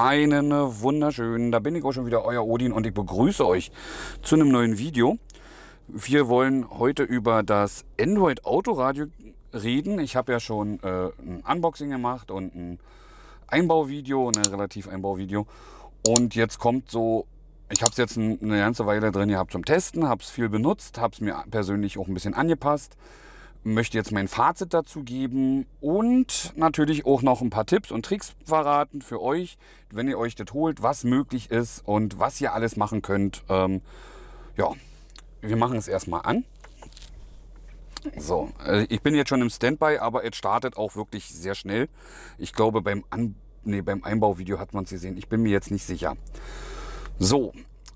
Einen wunderschönen, da bin ich auch schon wieder, euer Odin und ich begrüße euch zu einem neuen Video. Wir wollen heute über das Android Autoradio reden. Ich habe ja schon äh, ein Unboxing gemacht und ein Einbauvideo, ein ne, relativ Einbauvideo. Und jetzt kommt so, ich habe es jetzt eine ganze Weile drin gehabt zum Testen, habe es viel benutzt, habe es mir persönlich auch ein bisschen angepasst möchte jetzt mein Fazit dazu geben und natürlich auch noch ein paar Tipps und Tricks verraten für euch, wenn ihr euch das holt, was möglich ist und was ihr alles machen könnt. Ähm, ja, wir machen es erstmal an. So, äh, ich bin jetzt schon im Standby, aber es startet auch wirklich sehr schnell. Ich glaube, beim, an nee, beim Einbauvideo hat man es gesehen. Ich bin mir jetzt nicht sicher. So,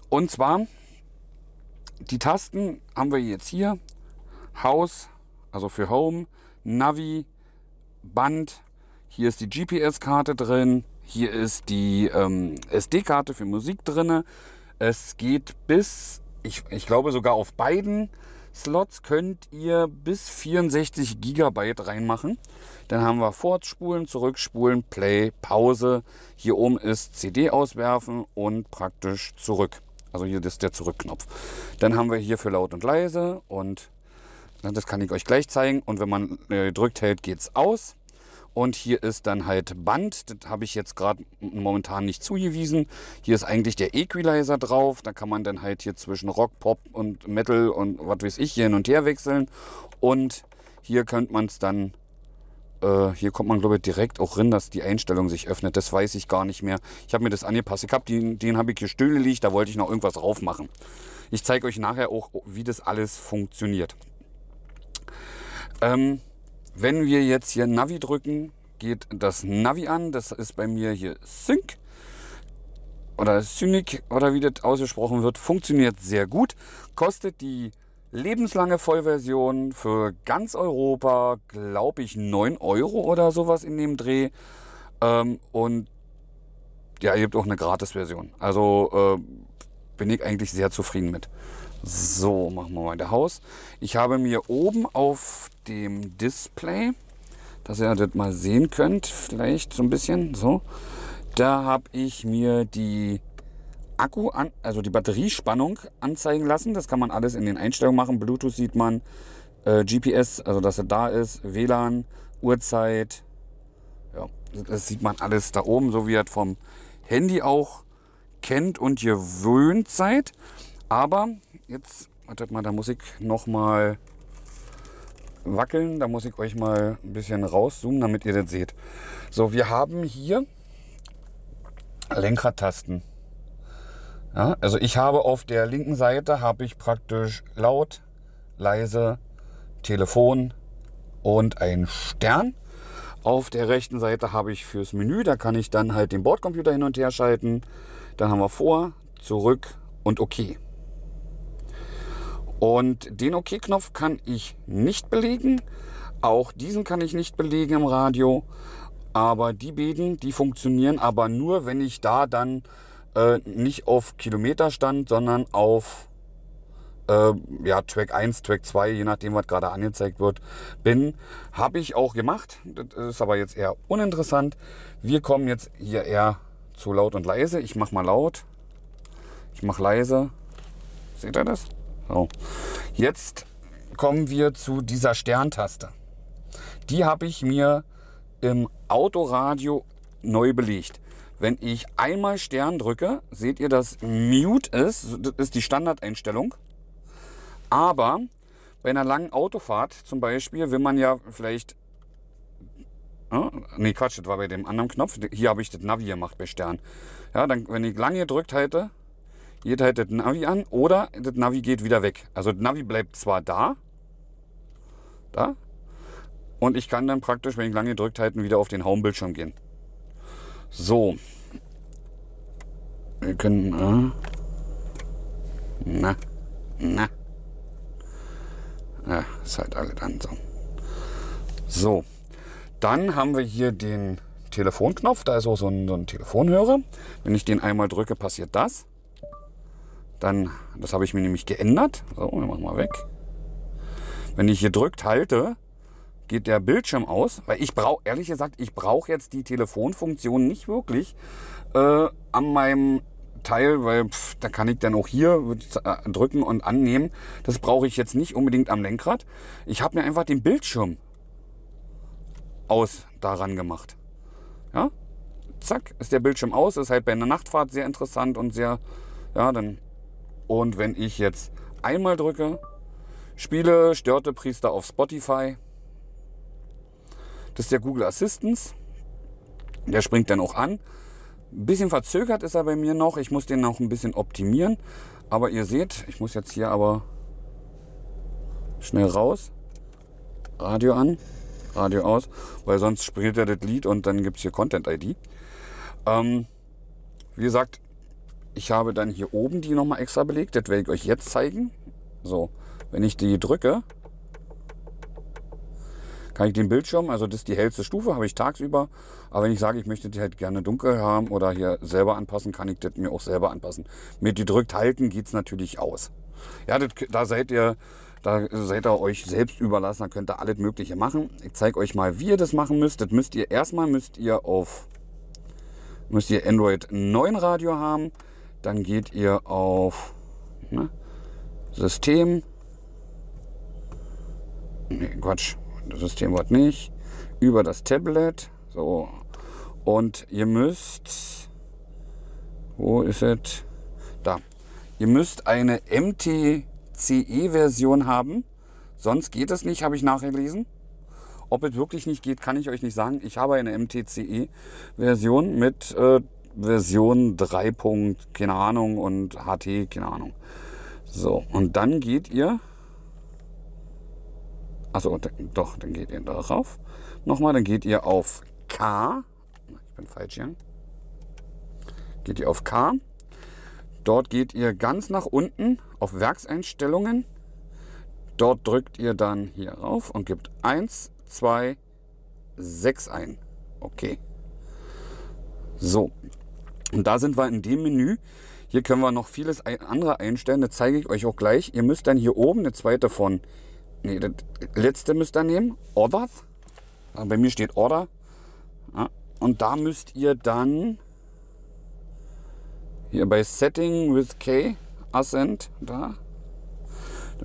und zwar die Tasten haben wir jetzt hier. Haus, also für Home, Navi, Band. Hier ist die GPS-Karte drin. Hier ist die ähm, SD-Karte für Musik drin. Es geht bis, ich, ich glaube sogar auf beiden Slots könnt ihr bis 64 GB reinmachen. Dann haben wir Fortspulen, Zurückspulen, Play, Pause. Hier oben ist CD auswerfen und praktisch zurück. Also hier ist der Zurückknopf. Dann haben wir hier für laut und leise und Ne, das kann ich euch gleich zeigen. Und wenn man äh, gedrückt hält, geht es aus. Und hier ist dann halt Band. Das habe ich jetzt gerade momentan nicht zugewiesen. Hier ist eigentlich der Equalizer drauf. Da kann man dann halt hier zwischen Rock, Pop und Metal und was weiß ich hier hin und her wechseln. Und hier könnte man es dann, äh, hier kommt man glaube ich direkt auch rein, dass die Einstellung sich öffnet. Das weiß ich gar nicht mehr. Ich habe mir das angepasst. Ich habe den, den habe ich hier stöhle Da wollte ich noch irgendwas drauf machen. Ich zeige euch nachher auch, wie das alles funktioniert. Ähm, wenn wir jetzt hier Navi drücken, geht das Navi an. Das ist bei mir hier Sync oder Synic oder wie das ausgesprochen wird. Funktioniert sehr gut. Kostet die lebenslange Vollversion für ganz Europa, glaube ich, 9 Euro oder sowas in dem Dreh. Ähm, und ja, ihr habt auch eine Gratis-Version. Also äh, bin ich eigentlich sehr zufrieden mit. So, machen wir weiter Haus. Ich habe mir oben auf dem Display, dass ihr das mal sehen könnt, vielleicht so ein bisschen, so, da habe ich mir die Akku, an, also die Batteriespannung anzeigen lassen. Das kann man alles in den Einstellungen machen. Bluetooth sieht man, äh, GPS, also dass er da ist, WLAN, Uhrzeit. Ja, das sieht man alles da oben, so wie ihr es vom Handy auch kennt und gewöhnt seid. Aber jetzt, wartet mal, da muss ich nochmal wackeln. Da muss ich euch mal ein bisschen rauszoomen, damit ihr das seht. So, wir haben hier Lenkradtasten. Ja, also ich habe auf der linken Seite habe ich praktisch laut, leise, Telefon und einen Stern. Auf der rechten Seite habe ich fürs Menü, da kann ich dann halt den Bordcomputer hin und her schalten. Dann haben wir vor, zurück und okay. Und den OK-Knopf okay kann ich nicht belegen. Auch diesen kann ich nicht belegen im Radio. Aber die beiden, die funktionieren aber nur, wenn ich da dann äh, nicht auf Kilometerstand, sondern auf äh, ja, Track 1, Track 2, je nachdem, was gerade angezeigt wird, bin. Habe ich auch gemacht. Das ist aber jetzt eher uninteressant. Wir kommen jetzt hier eher zu laut und leise. Ich mache mal laut. Ich mache leise. Seht ihr das? So. Jetzt kommen wir zu dieser Sterntaste. Die habe ich mir im Autoradio neu belegt. Wenn ich einmal Stern drücke, seht ihr, dass Mute ist. Das ist die Standardeinstellung. Aber bei einer langen Autofahrt zum Beispiel will man ja vielleicht... ne, Quatsch, das war bei dem anderen Knopf. Hier habe ich das Navi gemacht bei Stern. Ja, dann, wenn ich lange gedrückt halte, ihr halt das Navi an oder das Navi geht wieder weg. Also das Navi bleibt zwar da, da, und ich kann dann praktisch, wenn ich lange gedrückt halte, wieder auf den Home-Bildschirm gehen. So. Wir können, äh, na, na. Ja, ist halt alles an so. So. Dann haben wir hier den Telefonknopf. Da ist auch so ein, so ein Telefonhörer. Wenn ich den einmal drücke, passiert das dann, das habe ich mir nämlich geändert. So, wir machen mal weg. Wenn ich hier drückt halte, geht der Bildschirm aus, weil ich brauche, ehrlich gesagt, ich brauche jetzt die Telefonfunktion nicht wirklich äh, an meinem Teil, weil pff, da kann ich dann auch hier äh, drücken und annehmen. Das brauche ich jetzt nicht unbedingt am Lenkrad. Ich habe mir einfach den Bildschirm aus daran gemacht. Ja, zack, ist der Bildschirm aus. Ist halt bei einer Nachtfahrt sehr interessant und sehr, ja, dann und wenn ich jetzt einmal drücke, spiele Störte Priester auf Spotify. Das ist der Google Assistance. Der springt dann auch an. Ein bisschen verzögert ist er bei mir noch. Ich muss den noch ein bisschen optimieren. Aber ihr seht, ich muss jetzt hier aber schnell raus. Radio an, Radio aus, weil sonst spielt er das Lied und dann gibt es hier Content-ID. Ähm, wie gesagt, ich habe dann hier oben die nochmal extra belegt. Das werde ich euch jetzt zeigen. So, wenn ich die drücke, kann ich den Bildschirm, also das ist die hellste Stufe, habe ich tagsüber. Aber wenn ich sage, ich möchte die halt gerne dunkel haben oder hier selber anpassen, kann ich das mir auch selber anpassen. Mit die drückt halten geht es natürlich aus. Ja, das, da seid ihr da seid ihr euch selbst überlassen, da könnt ihr alles Mögliche machen. Ich zeige euch mal, wie ihr das machen müsst. Das müsst ihr erstmal müsst ihr auf müsst ihr Android 9 Radio haben dann geht ihr auf ne, System. Nee, Quatsch, das System wird nicht. Über das Tablet. So. Und ihr müsst. Wo ist es? Da. Ihr müsst eine MTCE-Version haben. Sonst geht es nicht, habe ich nachgelesen. Ob es wirklich nicht geht, kann ich euch nicht sagen. Ich habe eine MTCE-Version mit äh, Version 3. keine Ahnung und HT, keine Ahnung. So, und dann geht ihr. Also doch, dann geht ihr darauf. Nochmal, dann geht ihr auf K. Ich bin falsch hier. Geht ihr auf K. Dort geht ihr ganz nach unten auf Werkseinstellungen. Dort drückt ihr dann hier rauf und gibt 1, 2, 6 ein. Okay. So, und da sind wir in dem Menü. Hier können wir noch vieles andere einstellen. Das zeige ich euch auch gleich. Ihr müsst dann hier oben eine zweite von. Ne, das letzte müsst ihr nehmen. Orders. Ah, bei mir steht Order. Ah, und da müsst ihr dann hier bei Setting with K, Ascent, da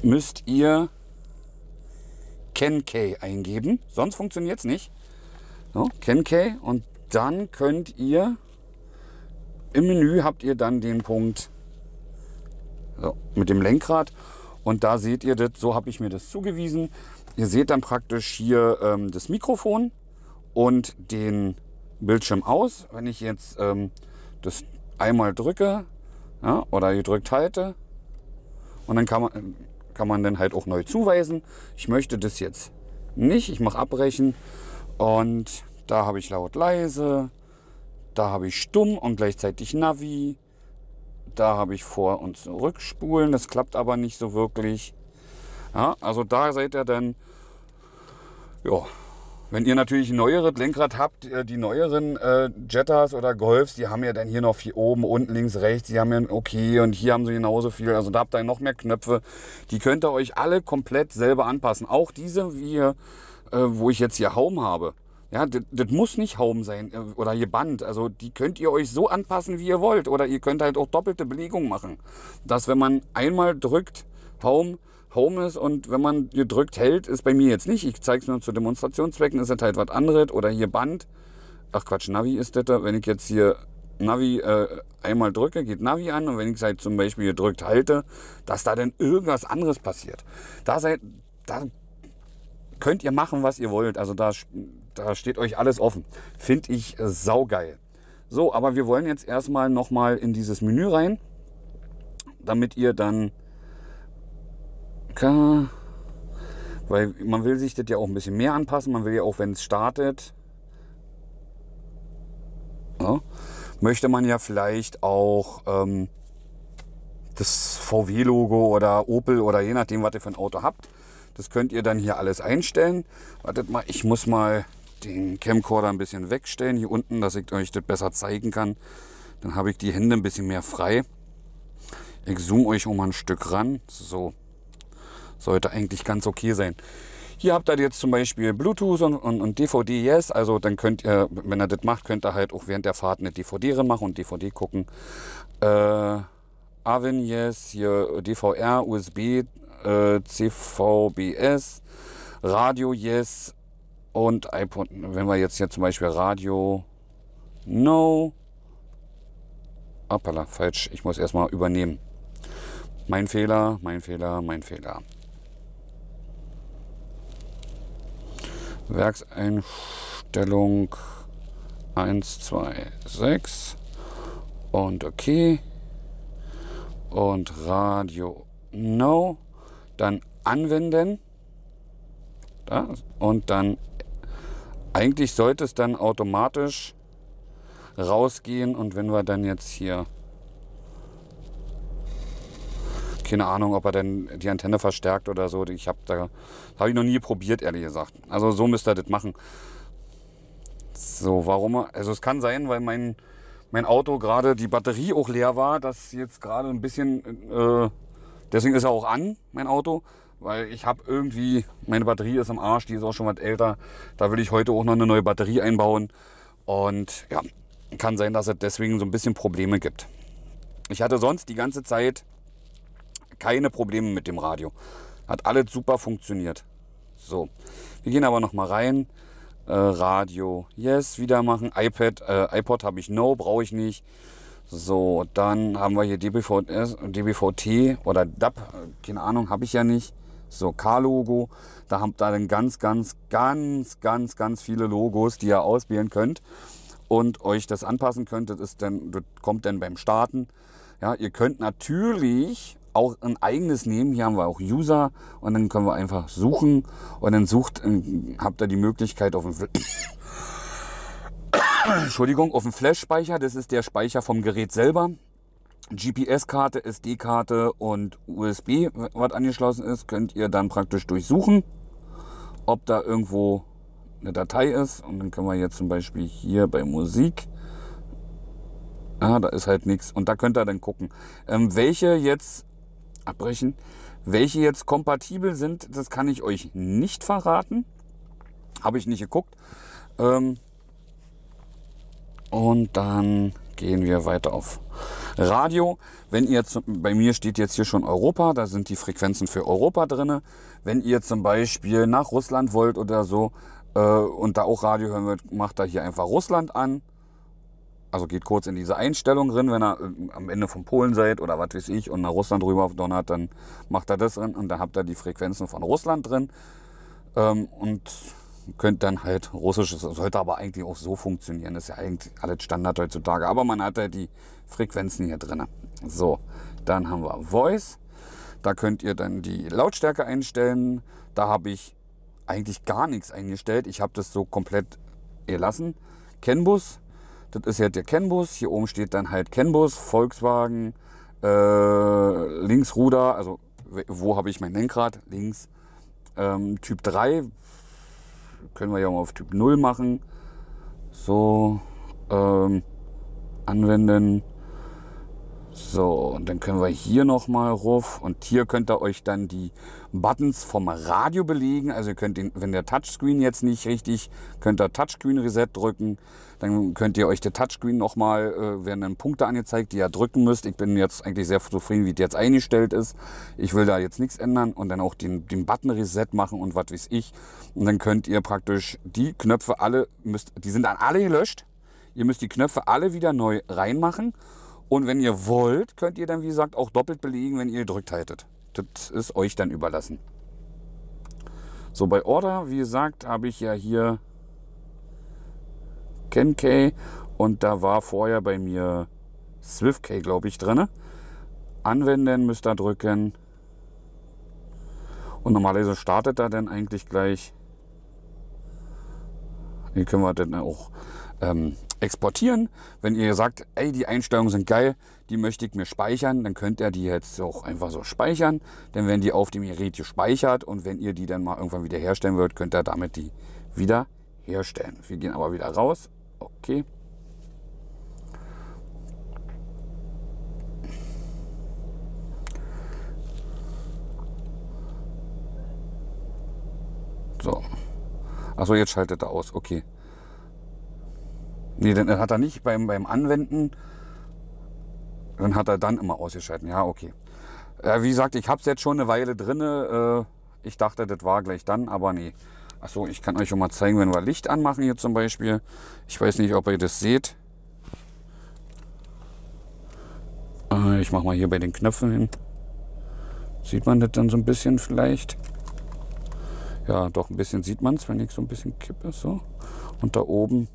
müsst ihr Ken K eingeben. Sonst funktioniert es nicht. So, Ken K. Und dann könnt ihr im Menü habt ihr dann den Punkt so, mit dem Lenkrad und da seht ihr das, so habe ich mir das zugewiesen. Ihr seht dann praktisch hier ähm, das Mikrofon und den Bildschirm aus. Wenn ich jetzt ähm, das einmal drücke ja, oder gedrückt halte und dann kann man, kann man dann halt auch neu zuweisen. Ich möchte das jetzt nicht. Ich mache abbrechen und da habe ich laut leise, da habe ich Stumm und gleichzeitig Navi. Da habe ich Vor- und Rückspulen. Das klappt aber nicht so wirklich. Ja, also da seid ihr dann, ja, wenn ihr natürlich ein neueres Lenkrad habt, äh, die neueren äh, Jettas oder Golfs, die haben ja dann hier noch viel oben, unten, links, rechts, die haben ja ein Okay und hier haben sie genauso viel. Also da habt ihr noch mehr Knöpfe. Die könnt ihr euch alle komplett selber anpassen. Auch diese, wie, äh, wo ich jetzt hier Home habe. Ja, das muss nicht Home sein äh, oder gebannt. Also die könnt ihr euch so anpassen, wie ihr wollt. Oder ihr könnt halt auch doppelte Belegung machen. Dass wenn man einmal drückt, Home, Home ist und wenn man gedrückt hält, ist bei mir jetzt nicht. Ich zeige es nur zu Demonstrationszwecken, ist das halt was anderes. Oder hier Band. Ach Quatsch, Navi ist das. Wenn ich jetzt hier Navi äh, einmal drücke, geht Navi an und wenn ich es halt zum Beispiel gedrückt halte, dass da dann irgendwas anderes passiert. Da seid, da könnt ihr machen, was ihr wollt. Also da, da steht euch alles offen. Finde ich saugeil. So, aber wir wollen jetzt erstmal nochmal in dieses Menü rein, damit ihr dann... Weil man will sich das ja auch ein bisschen mehr anpassen. Man will ja auch, wenn es startet, ja, möchte man ja vielleicht auch ähm, das VW-Logo oder Opel oder je nachdem, was ihr für ein Auto habt, das könnt ihr dann hier alles einstellen. Wartet mal, ich muss mal den Camcorder ein bisschen wegstellen hier unten, dass ich euch das besser zeigen kann. Dann habe ich die Hände ein bisschen mehr frei. Ich zoome euch um ein Stück ran. So, sollte eigentlich ganz okay sein. Hier habt ihr jetzt zum Beispiel Bluetooth und, und, und DVD Yes. Also dann könnt ihr, wenn ihr das macht, könnt ihr halt auch während der Fahrt eine DVD machen und DVD gucken. Äh, Avin Yes, hier DVR, USB, äh, CVBS, Radio Yes und iPod. Wenn wir jetzt hier zum Beispiel Radio No. Appala, falsch. Ich muss erstmal übernehmen. Mein Fehler, mein Fehler, mein Fehler. Werkseinstellung 1, 2, 6 und OK. Und Radio No dann anwenden ja, und dann eigentlich sollte es dann automatisch rausgehen und wenn wir dann jetzt hier keine Ahnung, ob er denn die Antenne verstärkt oder so. Ich habe da habe ich noch nie probiert, ehrlich gesagt. Also so müsste ihr das machen. So, warum? Also es kann sein, weil mein mein Auto gerade die Batterie auch leer war, dass jetzt gerade ein bisschen äh, Deswegen ist er auch an, mein Auto, weil ich habe irgendwie, meine Batterie ist am Arsch, die ist auch schon was älter. Da will ich heute auch noch eine neue Batterie einbauen. Und ja, kann sein, dass es deswegen so ein bisschen Probleme gibt. Ich hatte sonst die ganze Zeit keine Probleme mit dem Radio. Hat alles super funktioniert. So, wir gehen aber nochmal rein. Äh, Radio, yes, wieder machen. iPad, äh, iPod habe ich no, brauche ich nicht. So, dann haben wir hier db 4 äh, oder DAP, keine Ahnung, habe ich ja nicht. So, K-Logo. Da habt ihr dann ganz, ganz, ganz, ganz, ganz viele Logos, die ihr auswählen könnt und euch das anpassen könnt. Das, ist dann, das kommt dann beim Starten. Ja, ihr könnt natürlich auch ein eigenes nehmen. Hier haben wir auch User und dann können wir einfach suchen und dann sucht, ähm, habt ihr die Möglichkeit auf dem Entschuldigung, auf dem Flash-Speicher. Das ist der Speicher vom Gerät selber. GPS-Karte, SD-Karte und USB, was angeschlossen ist, könnt ihr dann praktisch durchsuchen, ob da irgendwo eine Datei ist. Und dann können wir jetzt zum Beispiel hier bei Musik. Ah, da ist halt nichts. Und da könnt ihr dann gucken. Ähm, welche jetzt abbrechen, welche jetzt kompatibel sind, das kann ich euch nicht verraten. Habe ich nicht geguckt. Ähm, und dann gehen wir weiter auf Radio. Wenn ihr zum, bei mir steht jetzt hier schon Europa, da sind die Frequenzen für Europa drin. Wenn ihr zum Beispiel nach Russland wollt oder so äh, und da auch Radio hören wollt, macht da hier einfach Russland an. Also geht kurz in diese Einstellung drin, wenn ihr äh, am Ende von Polen seid oder was weiß ich und nach Russland rüber donnert, dann macht er das drin und da habt ihr die Frequenzen von Russland drin. Ähm, und könnt dann halt russisches, sollte aber eigentlich auch so funktionieren, das ist ja eigentlich alles Standard heutzutage, aber man hat halt die Frequenzen hier drin. So, dann haben wir Voice, da könnt ihr dann die Lautstärke einstellen, da habe ich eigentlich gar nichts eingestellt, ich habe das so komplett gelassen. Kenbus, das ist jetzt der Kenbus, hier oben steht dann halt Kenbus, Volkswagen, äh, Linksruder, also wo habe ich mein Lenkrad, links, ähm, Typ 3 können wir ja mal auf Typ 0 machen. So ähm, anwenden. So, und dann können wir hier nochmal ruf und hier könnt ihr euch dann die Buttons vom Radio belegen. Also ihr könnt den, wenn der Touchscreen jetzt nicht richtig, könnt ihr Touchscreen Reset drücken. Dann könnt ihr euch der Touchscreen nochmal, äh, werden dann Punkte angezeigt, die ihr drücken müsst. Ich bin jetzt eigentlich sehr zufrieden, wie der jetzt eingestellt ist. Ich will da jetzt nichts ändern und dann auch den, den Button Reset machen und was weiß ich. Und dann könnt ihr praktisch die Knöpfe alle, müsst, die sind dann alle gelöscht. Ihr müsst die Knöpfe alle wieder neu reinmachen. Und wenn ihr wollt, könnt ihr dann, wie gesagt, auch doppelt belegen, wenn ihr gedrückt haltet. Das ist euch dann überlassen. So, bei Order, wie gesagt, habe ich ja hier Kenkey und da war vorher bei mir SwiftK, glaube ich, drin. Anwenden müsst ihr drücken. Und normalerweise startet er dann eigentlich gleich. Hier können wir dann auch ähm, exportieren. Wenn ihr sagt, ey, die Einstellungen sind geil, die möchte ich mir speichern, dann könnt ihr die jetzt auch einfach so speichern. Dann werden die auf dem Gerät gespeichert und wenn ihr die dann mal irgendwann wieder herstellen wollt, könnt ihr damit die wieder herstellen. Wir gehen aber wieder raus. Okay. So. Achso, jetzt schaltet er aus. Okay. Nee, dann hat er nicht beim, beim Anwenden dann hat er dann immer ausgeschalten. Ja, okay. Äh, wie gesagt, ich habe es jetzt schon eine Weile drin. Äh, ich dachte, das war gleich dann, aber nee. Achso, ich kann euch schon mal zeigen, wenn wir Licht anmachen hier zum Beispiel. Ich weiß nicht, ob ihr das seht. Äh, ich mache mal hier bei den Knöpfen hin. Sieht man das dann so ein bisschen vielleicht? Ja, doch ein bisschen sieht man es, wenn ich so ein bisschen kippe. So. Und da oben.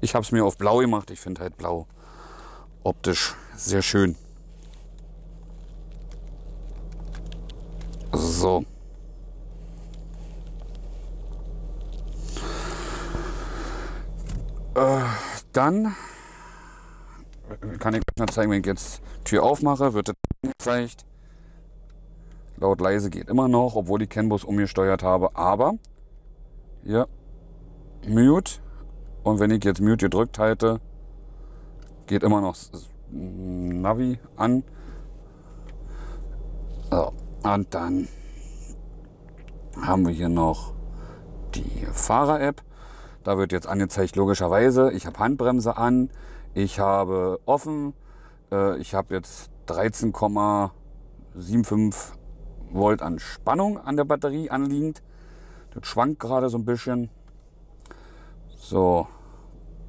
Ich habe es mir auf blau gemacht. Ich finde halt blau optisch sehr schön. So. Äh, dann kann ich euch zeigen, wenn ich jetzt Tür aufmache, wird es angezeigt. Laut leise geht immer noch, obwohl ich Canbus umgesteuert habe. Aber hier Mute und wenn ich jetzt Mute gedrückt halte, geht immer noch Navi an. So, und dann haben wir hier noch die Fahrer-App. Da wird jetzt angezeigt, logischerweise, ich habe Handbremse an, ich habe offen, äh, ich habe jetzt 13,75 Volt an Spannung an der Batterie anliegend. Das schwankt gerade so ein bisschen. So,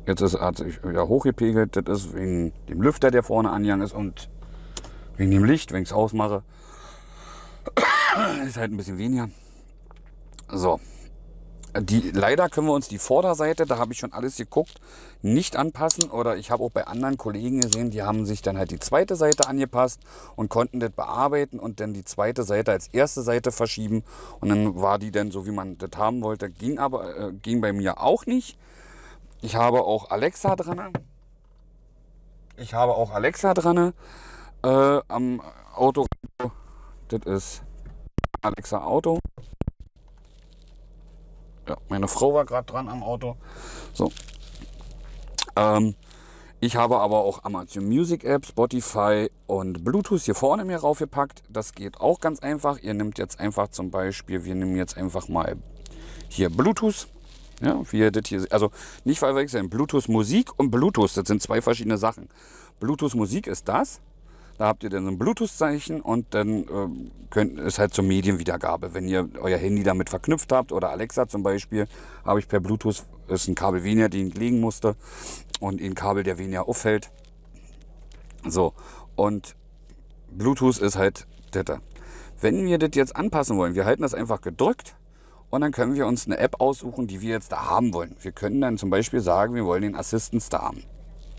Jetzt ist, hat sich wieder hochgepegelt. Das ist wegen dem Lüfter, der vorne angegangen ist und wegen dem Licht, wenn ich es ausmache. ist halt ein bisschen weniger. So. Die, leider können wir uns die Vorderseite, da habe ich schon alles geguckt, nicht anpassen. Oder ich habe auch bei anderen Kollegen gesehen, die haben sich dann halt die zweite Seite angepasst und konnten das bearbeiten und dann die zweite Seite als erste Seite verschieben. Und dann war die dann so, wie man das haben wollte. Ging aber äh, ging bei mir auch nicht. Ich habe auch Alexa dran. Ich habe auch Alexa dran äh, am Auto. Das ist Alexa Auto. Ja, meine Frau war gerade dran am Auto. So. Ähm, ich habe aber auch Amazon Music App, Spotify und Bluetooth hier vorne mir raufgepackt. Das geht auch ganz einfach. Ihr nehmt jetzt einfach zum Beispiel, wir nehmen jetzt einfach mal hier Bluetooth. Ja, wie das hier, also nicht verwechseln, Bluetooth Musik und Bluetooth, das sind zwei verschiedene Sachen. Bluetooth Musik ist das, da habt ihr dann so ein Bluetooth-Zeichen und dann äh, könnt, ist halt zur Medienwiedergabe. Wenn ihr euer Handy damit verknüpft habt oder Alexa zum Beispiel, habe ich per Bluetooth, ist ein Kabel weniger, den ich legen musste und ein Kabel, der weniger auffällt. So, und Bluetooth ist halt das. Wenn wir das jetzt anpassen wollen, wir halten das einfach gedrückt und dann können wir uns eine App aussuchen, die wir jetzt da haben wollen. Wir können dann zum Beispiel sagen, wir wollen den Assistance da haben.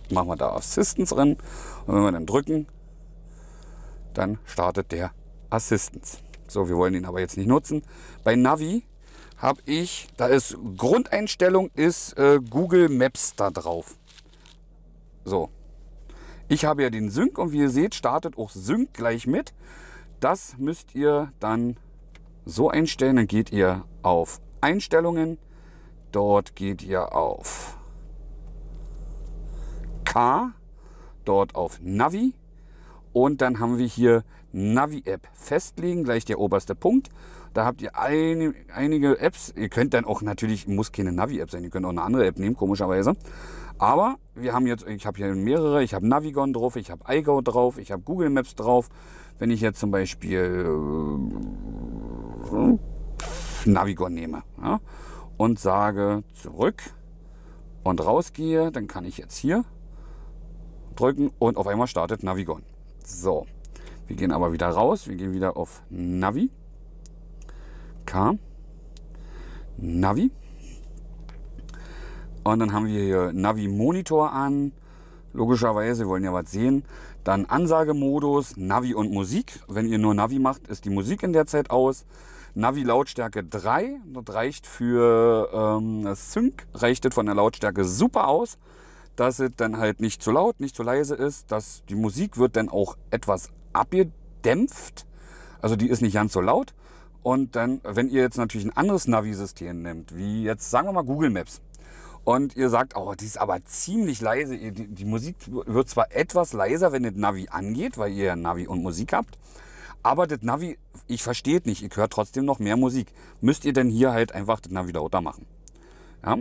Machen wir da Assistance drin. Und wenn wir dann drücken, dann startet der Assistance. So, wir wollen ihn aber jetzt nicht nutzen. Bei Navi habe ich, da ist Grundeinstellung ist äh, Google Maps da drauf. So. Ich habe ja den Sync und wie ihr seht, startet auch Sync gleich mit. Das müsst ihr dann so einstellen. Dann geht ihr auf Einstellungen. Dort geht ihr auf K. Dort auf Navi. Und dann haben wir hier Navi-App festlegen, gleich der oberste Punkt. Da habt ihr ein, einige Apps. Ihr könnt dann auch natürlich, muss keine Navi-App sein, ihr könnt auch eine andere App nehmen, komischerweise. Aber wir haben jetzt, ich habe hier mehrere, ich habe Navigon drauf, ich habe iGo drauf, ich habe Google Maps drauf. Wenn ich jetzt zum Beispiel äh, Navigon nehme ja, und sage zurück und rausgehe, dann kann ich jetzt hier drücken und auf einmal startet Navigon. So, wir gehen aber wieder raus, wir gehen wieder auf Navi, K, Navi und dann haben wir hier Navi Monitor an, logischerweise, wir wollen ja was sehen. Dann Ansagemodus, Navi und Musik. Wenn ihr nur Navi macht, ist die Musik in der Zeit aus. Navi Lautstärke 3. Das reicht für ähm, Sync, reicht von der Lautstärke super aus, dass es dann halt nicht zu laut, nicht zu leise ist, dass die Musik wird dann auch etwas abgedämpft. Also die ist nicht ganz so laut. Und dann, wenn ihr jetzt natürlich ein anderes Navi-System nehmt, wie jetzt, sagen wir mal, Google Maps, und ihr sagt, oh, die ist aber ziemlich leise, die, die Musik wird zwar etwas leiser, wenn das Navi angeht, weil ihr Navi und Musik habt, aber das Navi, ich verstehe nicht, ich höre trotzdem noch mehr Musik. Müsst ihr denn hier halt einfach das Navi lauter machen. Ja?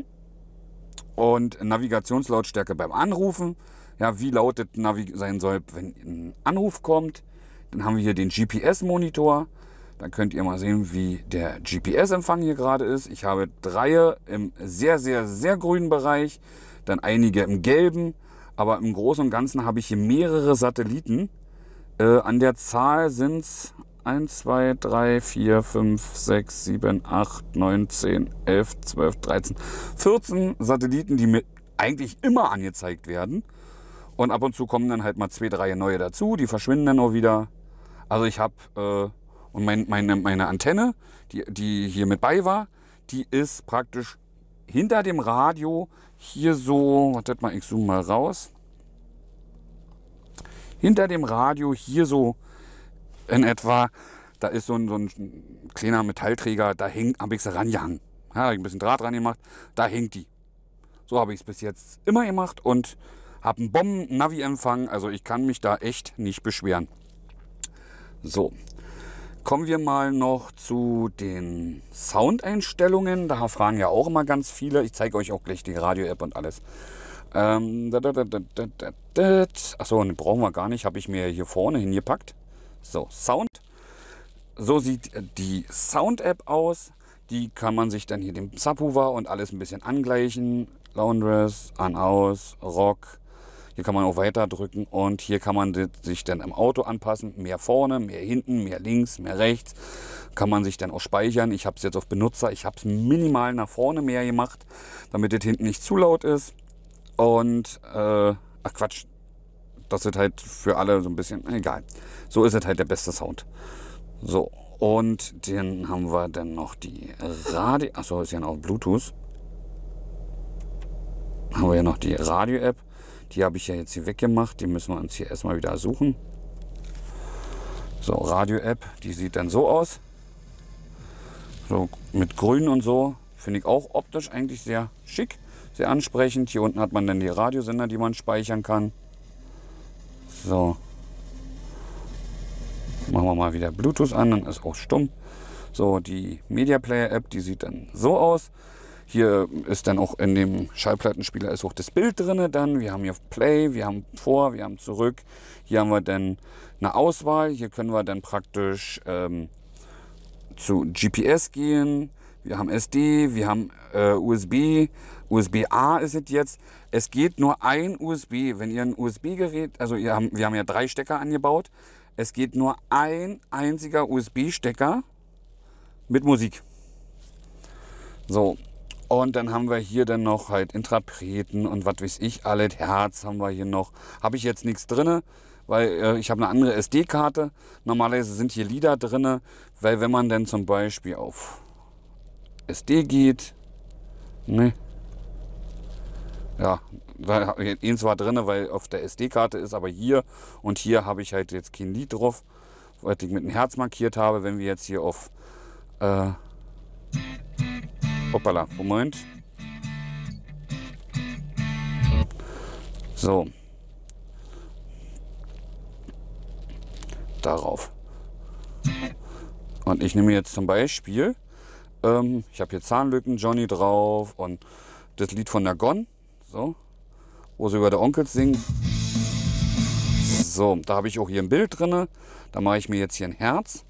Und Navigationslautstärke beim Anrufen. Ja, wie laut das Navi sein soll, wenn ein Anruf kommt. Dann haben wir hier den GPS-Monitor. Dann könnt ihr mal sehen, wie der GPS-Empfang hier gerade ist. Ich habe drei im sehr, sehr, sehr grünen Bereich, dann einige im gelben. Aber im Großen und Ganzen habe ich hier mehrere Satelliten, äh, an der Zahl sind es 1, 2, 3, 4, 5, 6, 7, 8, 9, 10, 11, 12, 13, 14 Satelliten, die mir eigentlich immer angezeigt werden. Und ab und zu kommen dann halt mal zwei, drei neue dazu, die verschwinden dann auch wieder. Also ich habe, äh, und mein, meine, meine Antenne, die, die hier mit bei war, die ist praktisch hinter dem Radio hier so, wartet mal, ich zoome mal raus hinter dem Radio hier so in etwa, da ist so ein, so ein kleiner Metallträger, da hängt, habe ich sie rangehangen. Ja, da habe ich ein bisschen Draht ran gemacht, da hängt die. So habe ich es bis jetzt immer gemacht und habe einen Bomben-Navi-Empfang, also ich kann mich da echt nicht beschweren. So, kommen wir mal noch zu den Soundeinstellungen. Da fragen ja auch immer ganz viele. Ich zeige euch auch gleich die Radio-App und alles. Ähm, Achso, den brauchen wir gar nicht. Habe ich mir hier vorne hingepackt. So, Sound. So sieht äh, die Sound-App aus. Die kann man sich dann hier dem Subwoofer und alles ein bisschen angleichen. Laundress, an, aus, Rock. Hier kann man auch weiter drücken und hier kann man sich dann im Auto anpassen. Mehr vorne, mehr hinten, mehr links, mehr rechts. Kann man sich dann auch speichern. Ich habe es jetzt auf Benutzer. Ich habe es minimal nach vorne mehr gemacht, damit es hinten nicht zu laut ist. Und, äh, ach Quatsch, das ist halt für alle so ein bisschen, egal. So ist es halt der beste Sound. So, und dann haben wir dann noch die Radio, achso, ist ja noch Bluetooth. Haben wir ja noch die Radio-App. Die habe ich ja jetzt hier weggemacht. Die müssen wir uns hier erstmal wieder suchen. So, Radio-App, die sieht dann so aus. So mit grün und so. Finde ich auch optisch eigentlich sehr schick sehr ansprechend. Hier unten hat man dann die Radiosender, die man speichern kann. So. Machen wir mal wieder Bluetooth an, dann ist auch stumm. So, die Media Player App, die sieht dann so aus. Hier ist dann auch in dem Schallplattenspieler ist auch das Bild drin. Dann wir haben hier Play, wir haben vor, wir haben zurück. Hier haben wir dann eine Auswahl. Hier können wir dann praktisch ähm, zu GPS gehen. Wir haben SD, wir haben äh, USB, USB-A ist es jetzt. Es geht nur ein USB. Wenn ihr ein USB-Gerät, also ihr haben, wir haben ja drei Stecker angebaut. Es geht nur ein einziger USB-Stecker mit Musik. So, und dann haben wir hier dann noch halt Intrapreten und was weiß ich alles. Herz haben wir hier noch. Habe ich jetzt nichts drin, weil äh, ich habe eine andere SD-Karte. Normalerweise sind hier Lieder drin, weil wenn man dann zum Beispiel auf SD geht, ne, ja, da eins war drin, weil auf der SD-Karte ist, aber hier und hier habe ich halt jetzt kein Lied drauf, weil ich mit dem Herz markiert habe. Wenn wir jetzt hier auf, äh, hoppala, Moment. So. Darauf. Und ich nehme jetzt zum Beispiel, ähm, ich habe hier Zahnlücken, Johnny drauf und das Lied von der Gon so. Wo über der Onkel singen. So, da habe ich auch hier ein Bild drin. Da mache ich mir jetzt hier ein Herz.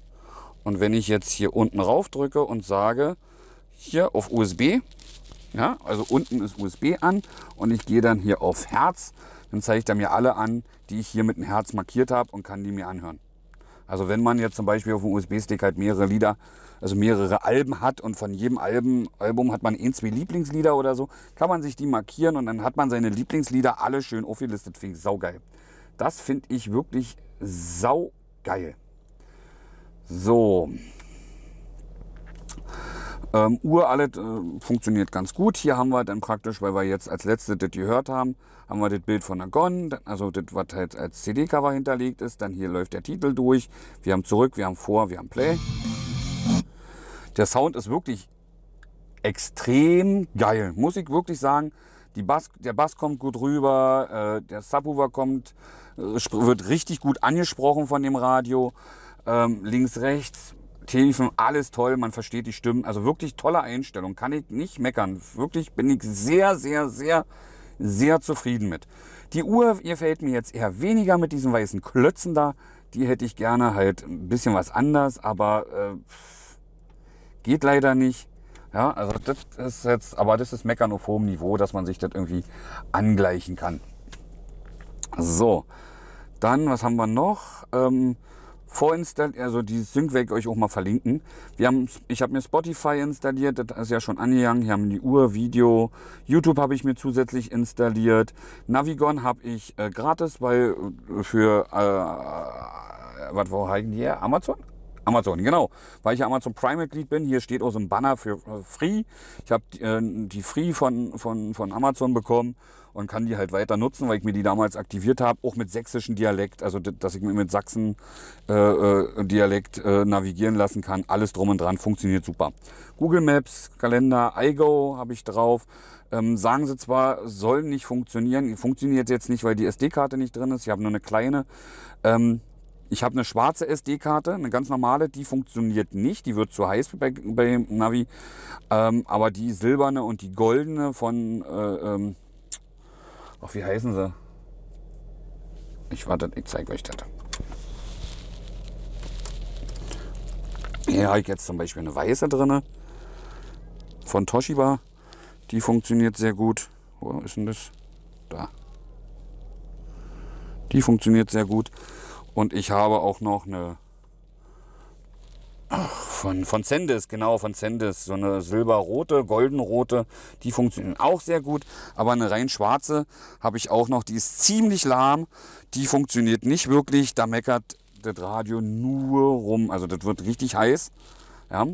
Und wenn ich jetzt hier unten rauf drücke und sage, hier auf USB, ja, also unten ist USB an und ich gehe dann hier auf Herz, dann zeigt er mir alle an, die ich hier mit dem Herz markiert habe und kann die mir anhören. Also wenn man jetzt zum Beispiel auf dem USB-Stick halt mehrere Lieder also mehrere Alben hat und von jedem Album, Album hat man ein, zwei Lieblingslieder oder so, kann man sich die markieren und dann hat man seine Lieblingslieder alle schön aufgelistet. Finde ich saugeil. Das finde ich wirklich saugeil. So. Ähm, Uhr alles äh, funktioniert ganz gut. Hier haben wir dann praktisch, weil wir jetzt als letzte das gehört haben, haben wir das Bild von der Gon, also das, was halt als CD-Cover hinterlegt ist. Dann hier läuft der Titel durch. Wir haben zurück, wir haben vor, wir haben Play. Der Sound ist wirklich extrem geil, muss ich wirklich sagen. Bass, der Bass kommt gut rüber, äh, der Subwoofer kommt, äh, wird richtig gut angesprochen von dem Radio. Ähm, links, rechts, Telefon, alles toll, man versteht die Stimmen. Also wirklich tolle Einstellung, kann ich nicht meckern. Wirklich bin ich sehr, sehr, sehr, sehr zufrieden mit. Die Uhr ihr fällt mir jetzt eher weniger mit diesen weißen Klötzen da. Die hätte ich gerne halt ein bisschen was anders, aber... Äh, geht leider nicht. Ja, also das ist jetzt, aber das ist Meckern auf hohem Niveau, dass man sich das irgendwie angleichen kann. So, dann, was haben wir noch? Ähm, vorinstalliert, also die Sync werde ich euch auch mal verlinken. Wir haben, ich habe mir Spotify installiert, das ist ja schon angegangen. Hier haben die Uhr, Video, YouTube habe ich mir zusätzlich installiert. Navigon habe ich äh, gratis bei äh, für äh, was wo heißen die her? Amazon? Amazon, genau. Weil ich ja Amazon Prime-Mitglied bin, hier steht auch so ein Banner für äh, Free. Ich habe äh, die Free von, von, von Amazon bekommen und kann die halt weiter nutzen, weil ich mir die damals aktiviert habe, auch mit sächsischen Dialekt, also dass ich mir mit Sachsen äh, äh, Dialekt äh, navigieren lassen kann. Alles drum und dran, funktioniert super. Google Maps, Kalender, iGo habe ich drauf. Ähm, sagen sie zwar, soll nicht funktionieren, funktioniert jetzt nicht, weil die SD-Karte nicht drin ist. Ich habe nur eine kleine. Ähm, ich habe eine schwarze SD-Karte, eine ganz normale, die funktioniert nicht, die wird zu heiß bei, bei Navi. Ähm, aber die silberne und die goldene von, äh, ähm, ach, wie heißen sie? Ich warte, ich zeige euch das. Hier habe ich jetzt zum Beispiel eine weiße drin von Toshiba. Die funktioniert sehr gut. Wo ist denn das? Da. Die funktioniert sehr gut. Und ich habe auch noch eine von, von Sendes, genau, von Sendes. So eine silberrote, goldenrote, die funktionieren auch sehr gut. Aber eine rein schwarze habe ich auch noch, die ist ziemlich lahm. Die funktioniert nicht wirklich, da meckert das Radio nur rum. Also das wird richtig heiß. Ja.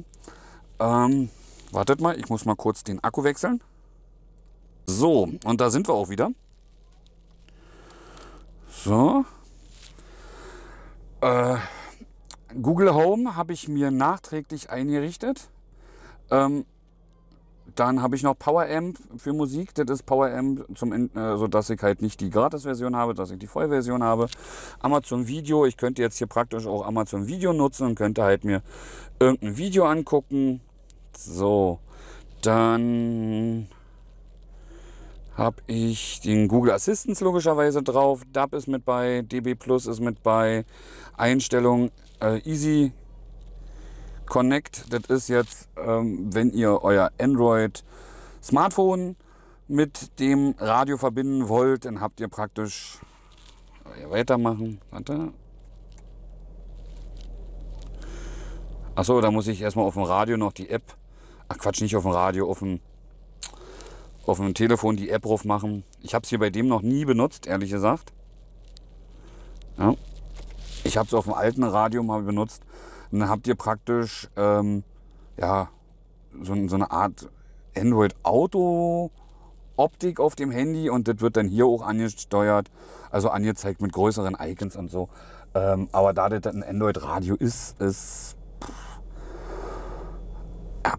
Ähm, wartet mal, ich muss mal kurz den Akku wechseln. So, und da sind wir auch wieder. So, äh, Google Home habe ich mir nachträglich eingerichtet. Ähm, dann habe ich noch Power Amp für Musik. Das ist Power Amp, zum, äh, sodass ich halt nicht die Gratis-Version habe, dass ich die Vollversion habe. Amazon Video. Ich könnte jetzt hier praktisch auch Amazon Video nutzen und könnte halt mir irgendein Video angucken. So, dann habe ich den Google Assistant logischerweise drauf. DAB ist mit bei, DB Plus ist mit bei, Einstellung äh, Easy Connect. Das ist jetzt, ähm, wenn ihr euer Android Smartphone mit dem Radio verbinden wollt, dann habt ihr praktisch äh, weitermachen. Warte. Achso, da muss ich erstmal auf dem Radio noch die App. Ach Quatsch, nicht auf dem Radio, auf dem auf dem Telefon die App drauf machen. Ich habe es hier bei dem noch nie benutzt, ehrlich gesagt. Ja. Ich habe es auf dem alten Radio mal benutzt. Und dann habt ihr praktisch ähm, ja, so, so eine Art Android-Auto. Optik auf dem Handy und das wird dann hier auch angesteuert, also angezeigt mit größeren Icons und so. Ähm, aber da das ein Android-Radio ist, ist pff,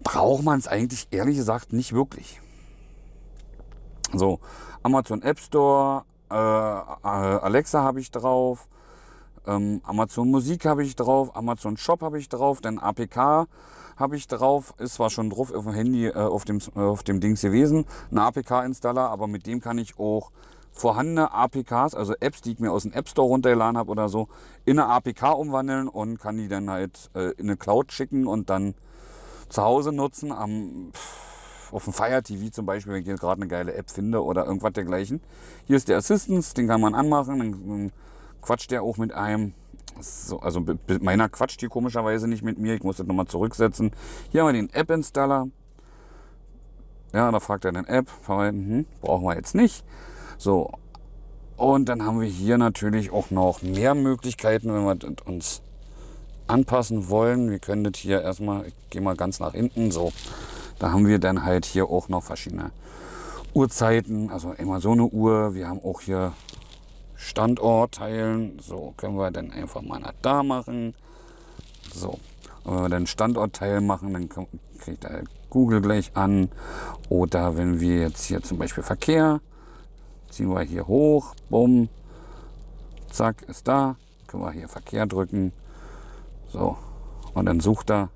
braucht man es eigentlich ehrlich gesagt nicht wirklich. So, Amazon App Store, äh, äh, Alexa habe ich drauf, ähm, Amazon Musik habe ich drauf, Amazon Shop habe ich drauf, dann APK habe ich drauf, ist zwar schon drauf auf dem Handy, äh, auf, dem, äh, auf dem Dings gewesen, ein APK-Installer, aber mit dem kann ich auch vorhandene APKs, also Apps, die ich mir aus dem App Store runtergeladen habe oder so, in eine APK umwandeln und kann die dann halt äh, in eine Cloud schicken und dann zu Hause nutzen. Am, pff, auf dem Fire TV zum Beispiel, wenn ich gerade eine geile App finde oder irgendwas dergleichen. Hier ist der Assistance, den kann man anmachen, dann quatscht der auch mit einem. So, also meiner quatscht hier komischerweise nicht mit mir, ich muss das nochmal zurücksetzen. Hier haben wir den App-Installer. Ja, da fragt er den App, hm, brauchen wir jetzt nicht. So, und dann haben wir hier natürlich auch noch mehr Möglichkeiten, wenn wir uns anpassen wollen. Wir können das hier erstmal, ich gehe mal ganz nach hinten, so. Da haben wir dann halt hier auch noch verschiedene Uhrzeiten, also immer so eine Uhr. Wir haben auch hier Standort teilen. So können wir dann einfach mal nach da machen. So, und wenn wir dann Standortteil machen, dann kriegt er Google gleich an. Oder wenn wir jetzt hier zum Beispiel Verkehr, ziehen wir hier hoch, bumm, zack, ist da. Können wir hier Verkehr drücken. So, und dann sucht er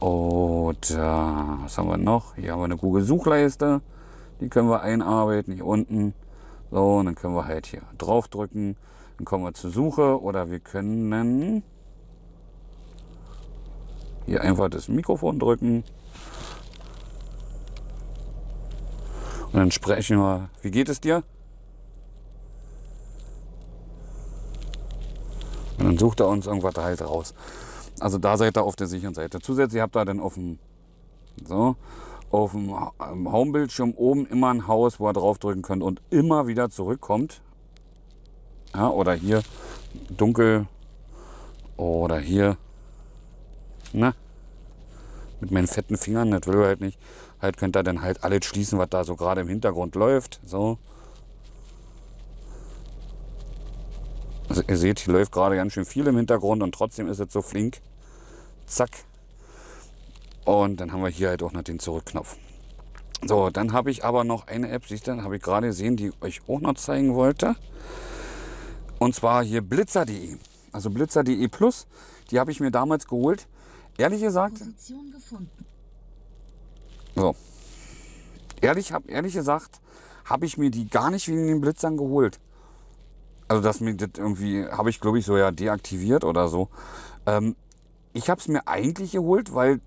oder was haben wir noch? Hier haben wir eine Google-Suchleiste. Die können wir einarbeiten, hier unten. So, und dann können wir halt hier draufdrücken. Dann kommen wir zur Suche oder wir können hier einfach das Mikrofon drücken. Und dann sprechen wir, wie geht es dir? Und dann sucht er uns irgendwas halt raus. Also da seid ihr auf der sicheren Seite. Zusätzlich habt ihr dann auf dem, so, auf dem ähm, Homebildschirm oben immer ein Haus, wo ihr draufdrücken könnt und immer wieder zurückkommt. Ja, oder hier dunkel oder hier. Na, ne? mit meinen fetten Fingern, das will ich halt nicht. Halt könnt ihr dann halt alles schließen, was da so gerade im Hintergrund läuft. So. Also ihr seht, hier läuft gerade ganz schön viel im Hintergrund und trotzdem ist es so flink. Zack. Und dann haben wir hier halt auch noch den Zurückknopf. So, dann habe ich aber noch eine App, siehst du, habe ich gerade gesehen, die ich euch auch noch zeigen wollte. Und zwar hier blitzer.de. Also blitzer.de Plus, die habe ich mir damals geholt. Ehrlich gesagt. So. Ehrlich, hab, ehrlich gesagt, habe ich mir die gar nicht wegen den Blitzern geholt. Also das, das irgendwie habe ich, glaube ich, so ja deaktiviert oder so. Ähm, ich habe es mir eigentlich geholt, weil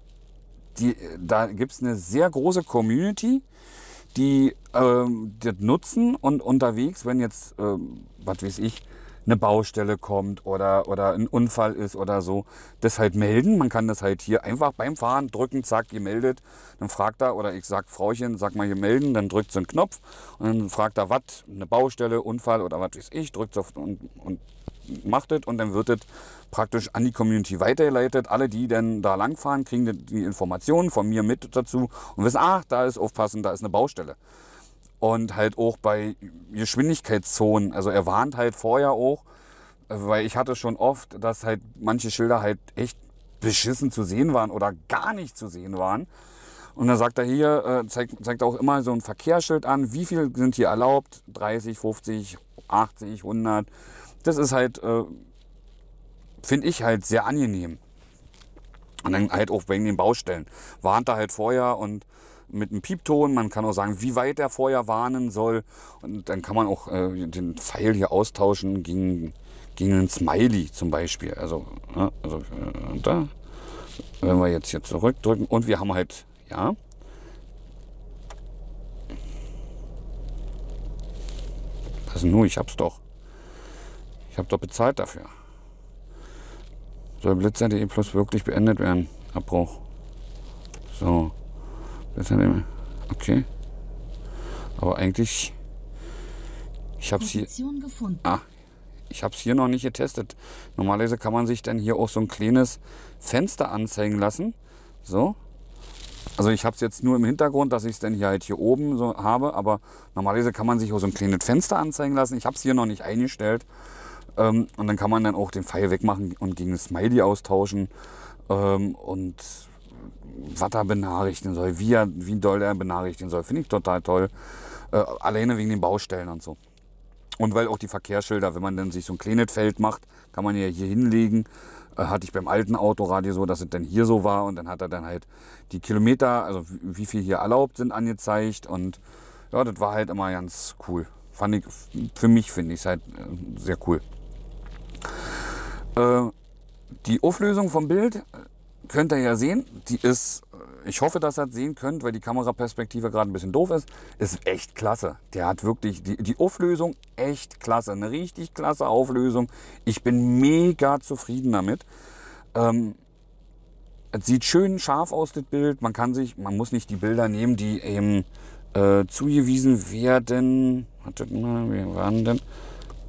die, da gibt es eine sehr große Community, die ähm, das nutzen und unterwegs, wenn jetzt, ähm, was weiß ich, eine Baustelle kommt oder, oder ein Unfall ist oder so, das halt melden. Man kann das halt hier einfach beim Fahren drücken, zack, ihr meldet. Dann fragt er oder ich sag Frauchen, sag mal hier melden, dann drückt sie einen Knopf und dann fragt er, was, eine Baustelle, Unfall oder was weiß ich, drückt auf und, und macht es und dann wird es praktisch an die Community weitergeleitet. Alle, die dann da langfahren, kriegen die Informationen von mir mit dazu und wissen, ach, da ist aufpassen, da ist eine Baustelle und halt auch bei Geschwindigkeitszonen. Also er warnt halt vorher auch, weil ich hatte schon oft, dass halt manche Schilder halt echt beschissen zu sehen waren oder gar nicht zu sehen waren. Und dann sagt er hier, äh, zeigt, zeigt auch immer so ein Verkehrsschild an, wie viel sind hier erlaubt, 30, 50, 80, 100. Das ist halt, äh, finde ich halt sehr angenehm. Und dann halt auch wegen den Baustellen. Warnt er halt vorher und mit einem Piepton. Man kann auch sagen, wie weit er vorher warnen soll. Und dann kann man auch äh, den Pfeil hier austauschen gegen, gegen einen Smiley zum Beispiel. Also, ne? also äh, da, wenn wir jetzt hier zurückdrücken. Und wir haben halt, ja. Also nur, ich hab's doch. Ich habe doch bezahlt dafür. Soll Blitzer.de Plus wirklich beendet werden? Abbruch. So. Das hat immer. Okay. Aber eigentlich. Ich habe es hier. Ah, ich habe es hier noch nicht getestet. Normalerweise kann man sich dann hier auch so ein kleines Fenster anzeigen lassen. So. Also ich habe es jetzt nur im Hintergrund, dass ich es dann hier halt hier oben so habe. Aber normalerweise kann man sich auch so ein kleines Fenster anzeigen lassen. Ich habe es hier noch nicht eingestellt. Ähm, und dann kann man dann auch den Pfeil wegmachen und gegen Smiley austauschen. Ähm, und was er benachrichtigen soll, wie, er, wie doll er benachrichtigen soll. Finde ich total toll. Äh, alleine wegen den Baustellen und so. Und weil auch die Verkehrsschilder, wenn man dann sich so ein kleines Feld macht, kann man ja hier hinlegen. Äh, hatte ich beim alten Autoradio so, dass es dann hier so war. Und dann hat er dann halt die Kilometer, also wie viel hier erlaubt sind, angezeigt. Und ja, das war halt immer ganz cool. Fand ich, für mich finde ich es halt äh, sehr cool. Äh, die Auflösung vom Bild könnt ihr ja sehen, die ist, ich hoffe, dass ihr das sehen könnt, weil die Kameraperspektive gerade ein bisschen doof ist, ist echt klasse. Der hat wirklich die, die Auflösung echt klasse, eine richtig klasse Auflösung. Ich bin mega zufrieden damit. Ähm, es sieht schön scharf aus, das Bild. Man kann sich, man muss nicht die Bilder nehmen, die eben äh, zugewiesen werden. Wartet mal, wir waren denn?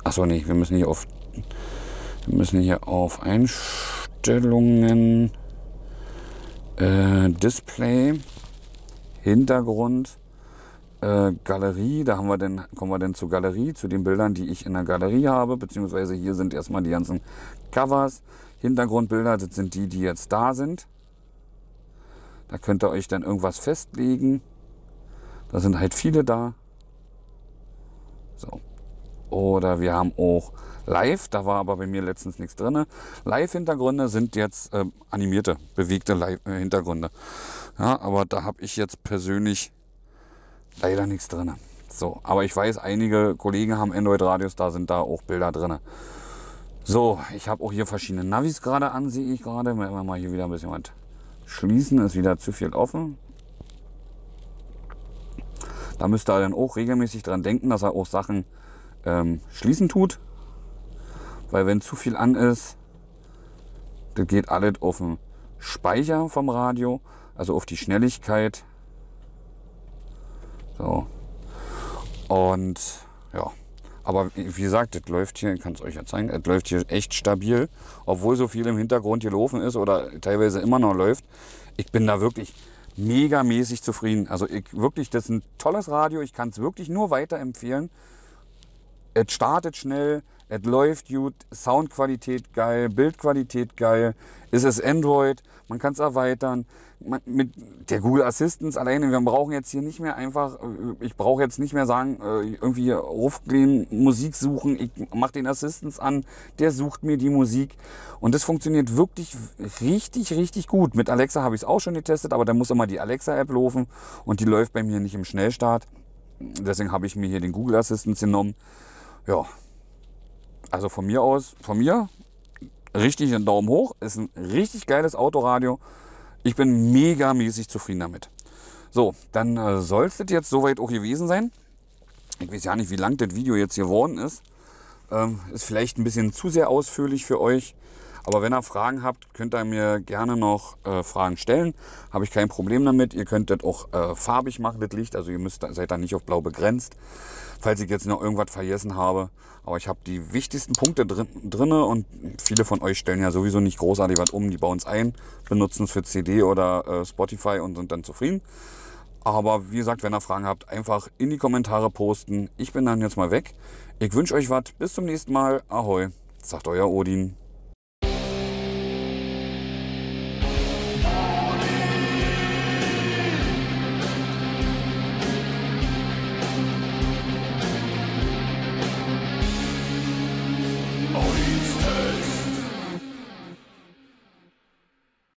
Achso, nee, wir müssen hier auf, wir müssen hier auf Einstellungen äh, Display, Hintergrund, äh, Galerie. Da haben wir dann, kommen wir dann zur Galerie, zu den Bildern, die ich in der Galerie habe. Beziehungsweise hier sind erstmal die ganzen Covers. Hintergrundbilder, das sind die, die jetzt da sind. Da könnt ihr euch dann irgendwas festlegen. Da sind halt viele da. So. Oder wir haben auch live, da war aber bei mir letztens nichts drin. Live-Hintergründe sind jetzt äh, animierte, bewegte live Hintergründe. Ja, aber da habe ich jetzt persönlich leider nichts drin. So, aber ich weiß, einige Kollegen haben Android-Radios, da sind da auch Bilder drin. So, ich habe auch hier verschiedene Navis gerade an, sehe ich gerade. Wenn wir mal hier wieder ein bisschen was schließen, ist wieder zu viel offen. Da müsst ihr dann auch regelmäßig dran denken, dass er auch Sachen ähm, schließen tut. Weil wenn zu viel an ist, das geht alles auf den Speicher vom Radio, also auf die Schnelligkeit. So. Und ja. Aber wie gesagt, das läuft hier, ich kann es euch ja zeigen, es läuft hier echt stabil. Obwohl so viel im Hintergrund gelaufen ist oder teilweise immer noch läuft. Ich bin da wirklich megamäßig zufrieden. Also ich, wirklich, das ist ein tolles Radio. Ich kann es wirklich nur weiterempfehlen es startet schnell, es läuft gut, Soundqualität geil, Bildqualität geil, ist es Android, man kann es erweitern. Man, mit der Google Assistance alleine, wir brauchen jetzt hier nicht mehr einfach, äh, ich brauche jetzt nicht mehr sagen, äh, irgendwie rufgehen, Musik suchen, ich mache den Assistance an, der sucht mir die Musik. Und das funktioniert wirklich richtig, richtig gut. Mit Alexa habe ich es auch schon getestet, aber da muss immer die Alexa-App laufen und die läuft bei mir nicht im Schnellstart. Deswegen habe ich mir hier den Google Assistance genommen. Ja, also von mir aus, von mir, richtig einen Daumen hoch. Ist ein richtig geiles Autoradio. Ich bin mega mäßig zufrieden damit. So, dann äh, soll es jetzt soweit auch gewesen sein. Ich weiß ja nicht, wie lang das Video jetzt geworden ist. Ähm, ist vielleicht ein bisschen zu sehr ausführlich für euch. Aber wenn ihr Fragen habt, könnt ihr mir gerne noch äh, Fragen stellen. Habe ich kein Problem damit. Ihr könnt das auch äh, farbig machen, das Licht. Also ihr müsst, seid da nicht auf blau begrenzt. Falls ich jetzt noch irgendwas vergessen habe. Aber ich habe die wichtigsten Punkte drin, drinne und viele von euch stellen ja sowieso nicht großartig was um. Die bauen es ein, benutzen es für CD oder äh, Spotify und sind dann zufrieden. Aber wie gesagt, wenn ihr Fragen habt, einfach in die Kommentare posten. Ich bin dann jetzt mal weg. Ich wünsche euch was. Bis zum nächsten Mal. Ahoi. Sagt euer Odin.